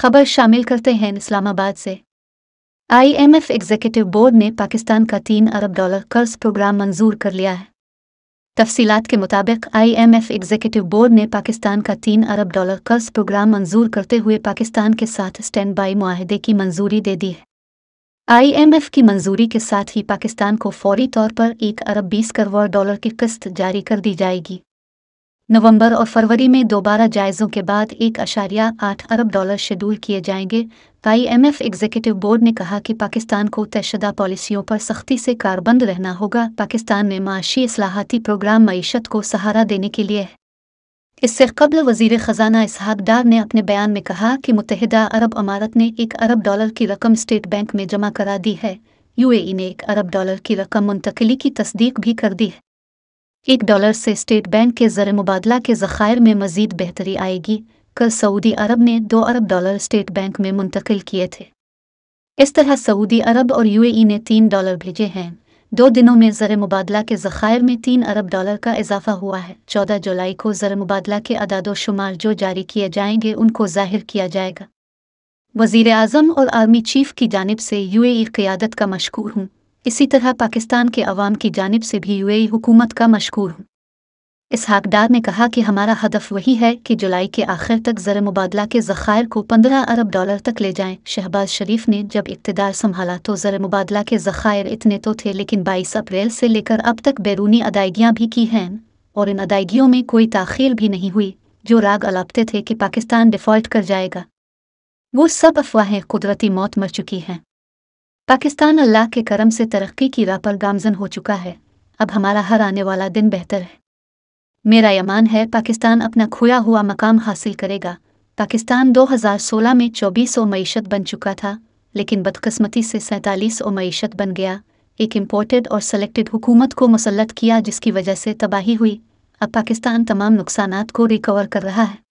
खबर शामिल करते हैं इस्लामाबाद से आईएमएफ एग्जीक्यूटिव बोर्ड ने पाकिस्तान का तीन अरब डॉलर कर्ज प्रोग्राम मंजूर कर लिया है तफसीलात के मुताबिक आईएमएफ एग्जीक्यूटिव बोर्ड ने पाकिस्तान का तीन अरब डॉलर कर्ज प्रोग्राम मंजूर करते हुए पाकिस्तान के साथ स्टैंड बाई माहदे की मंजूरी दे दी है आईएमएफ की मंजूरी के साथ ही पाकिस्तान को फौरी तौर पर एक अरब बीस करोड़ डॉलर की किस्त जारी कर दी जाएगी नवंबर और फरवरी में दोबारा जायज़ों के बाद एक अशारिया आठ अरब डॉलर शेड्यूल किए जाएंगे आईएमएफ एग्जीक्यूटिव बोर्ड ने कहा कि पाकिस्तान को तयशदा पॉलिसियों पर सख्ती से कारबंद रहना होगा पाकिस्तान ने माशी असलाहती प्रोग्राम मीशत को सहारा देने के लिए इससे कबल वजीर ख़जाना इसहाक डार ने अपने बयान में कहा कि मुतहदा अरब अमारत ने एक अरब डॉलर की रकम स्टेट बैंक में जमा करा दी है यूएई ने एक अरब डॉलर की रकम मुंतकली की तस्दीक भी कर दी है एक डॉलर से स्टेट बैंक के ज़र मुबादला के ज़खायर में मजीद बेहतरी आएगी कल सऊदी अरब ने दो अरब डॉलर स्टेट बैंक में मुंतकिल किए थे इस तरह सऊदी अरब और यूएई ने तीन डॉलर भेजे हैं दो दिनों में ज़र मुबादला के ज़खायर में तीन अरब डॉलर का इजाफा हुआ है चौदह जुलाई को ज़र मुबादला के अदाद शुमार जो जारी किए जाएंगे उनको जाहिर किया जाएगा वजीर अजम और आर्मी चीफ की जानब से ए क्यादत का मशकूर हूँ इसी तरह पाकिस्तान के अवाम की जानब से भी यू हुकूमत का मशकूर हूँ इस हाकदार ने कहा कि हमारा हदफ वही है कि जुलाई के आखिर तक ज़र मुबादला के ज़ख़ायर को पंद्रह अरब डॉलर तक ले जाएं। शहबाज शरीफ ने जब इकतदार संभाला तो ज़र मुबादला के ज़ख़ायर इतने तो थे लेकिन बाईस अप्रैल से लेकर अब तक बैरूनी अदायगियाँ भी की हैं और इन अदायगियों में कोई ताखिर भी नहीं हुई जो राग अलापते थे कि पाकिस्तान डिफ़ॉल्ट कर जाएगा वो सब अफवाहें कुदरती मौत मर चुकी हैं पाकिस्तान अल्लाह के करम से तरक्की की राह पर गामजन हो चुका है अब हमारा हर आने वाला दिन बेहतर है मेरा यमान है पाकिस्तान अपना खोया हुआ मकाम हासिल करेगा पाकिस्तान 2016 में चौबीस मीशत बन चुका था लेकिन बदकस्मती से सैंतालीस ओ मीशत बन गया एक इम्पोर्टेड और सेलेक्टेड हुकूमत को मुसलत किया जिसकी वजह से तबाही हुई अब पाकिस्तान तमाम नुकसान को रिकवर कर रहा है